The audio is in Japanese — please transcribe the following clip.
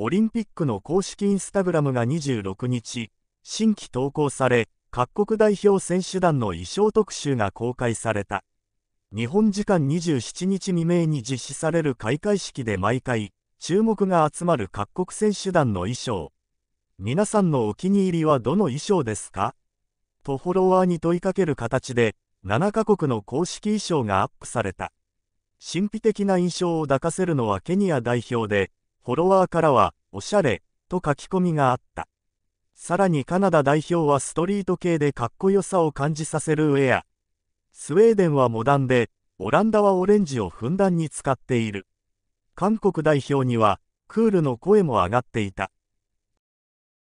オリンピックの公式インスタグラムが26日、新規投稿され、各国代表選手団の衣装特集が公開された。日本時間27日未明に実施される開会式で毎回、注目が集まる各国選手団の衣装。皆さんのお気に入りはどの衣装ですかとフォロワーに問いかける形で、7カ国の公式衣装がアップされた。神秘的な印象を抱かせるのはケニア代表で、フォロワーからは、おしゃれ、と書き込みがあった。さらにカナダ代表はストリート系でかっこよさを感じさせるウェア。スウェーデンはモダンで、オランダはオレンジをふんだんに使っている。韓国代表には、クールの声も上がっていた。